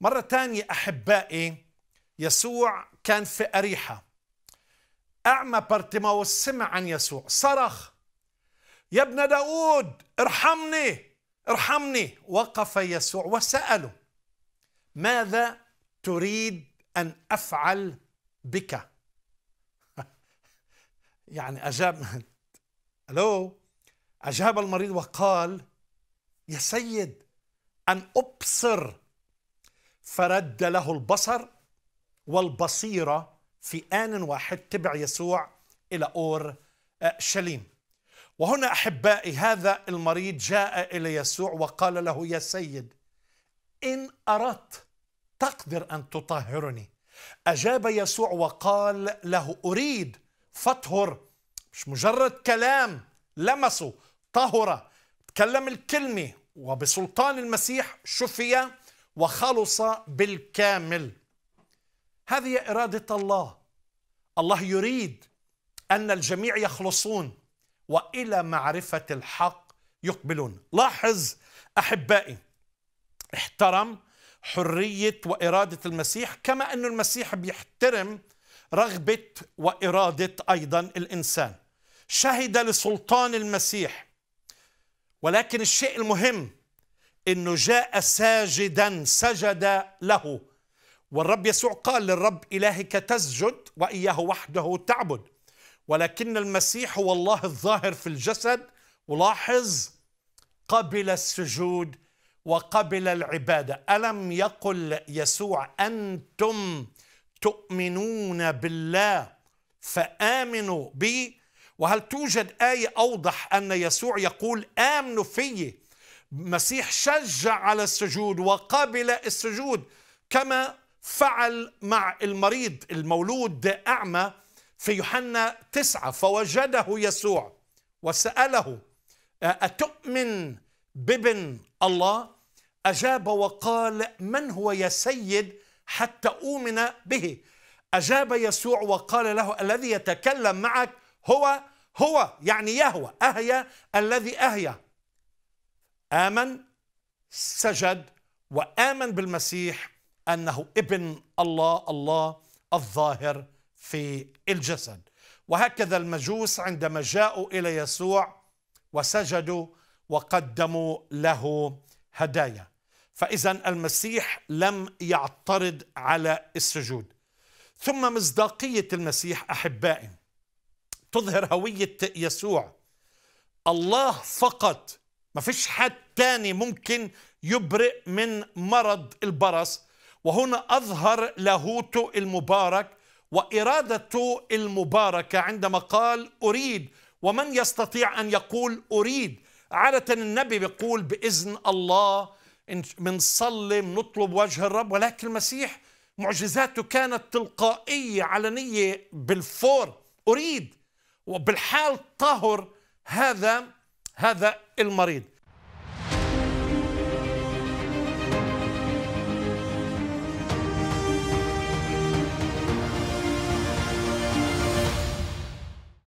مرة ثانية أحبائي يسوع كان في أريحة أعمى بارتيماوس سمع عن يسوع صرخ يا ابن داود ارحمني ارحمني وقف يسوع وسأله ماذا تريد أن أفعل بك يعني أجاب ألو أجاب المريض وقال يا سيد أن أبصر فرد له البصر والبصيرة في آن واحد تبع يسوع إلى أور آه، شليم وهنا أحبائي هذا المريض جاء إلى يسوع وقال له يا سيد إن أردت تقدر أن تطهرني أجاب يسوع وقال له أريد فطهر مش مجرد كلام لمسه طهر تكلم الكلمة وبسلطان المسيح شفي وخلص بالكامل هذه إرادة الله الله يريد أن الجميع يخلصون وإلى معرفة الحق يقبلون لاحظ أحبائي احترم حرية وإرادة المسيح كما أن المسيح بيحترم رغبة وإرادة أيضا الإنسان شهد لسلطان المسيح ولكن الشيء المهم انه جاء ساجدا سجد له والرب يسوع قال للرب الهك تسجد واياه وحده تعبد ولكن المسيح هو الله الظاهر في الجسد ولاحظ قبل السجود وقبل العباده الم يقل يسوع انتم تؤمنون بالله فامنوا بي وهل توجد ايه اوضح ان يسوع يقول امنوا في المسيح شجع على السجود وقبل السجود كما فعل مع المريض المولود أعمى في يوحنا تسعة فوجده يسوع وسأله أتؤمن بابن الله أجاب وقال من هو يا سيد حتى أؤمن به أجاب يسوع وقال له الذي يتكلم معك هو هو يعني يهوى أهيا الذي أهيا آمن سجد وآمن بالمسيح أنه ابن الله الله الظاهر في الجسد وهكذا المجوس عندما جاءوا إلى يسوع وسجدوا وقدموا له هدايا فإذا المسيح لم يعترض على السجود ثم مصداقية المسيح أحبائي تظهر هوية يسوع الله فقط ما فيش حد تاني ممكن يبرئ من مرض البرص وهنا أظهر لاهوته المبارك وإرادته المباركة عندما قال أريد ومن يستطيع أن يقول أريد عادة النبي بيقول بإذن الله بنصلي بنطلب وجه الرب ولكن المسيح معجزاته كانت تلقائية علنية بالفور أريد وبالحال طهر هذا هذا المريض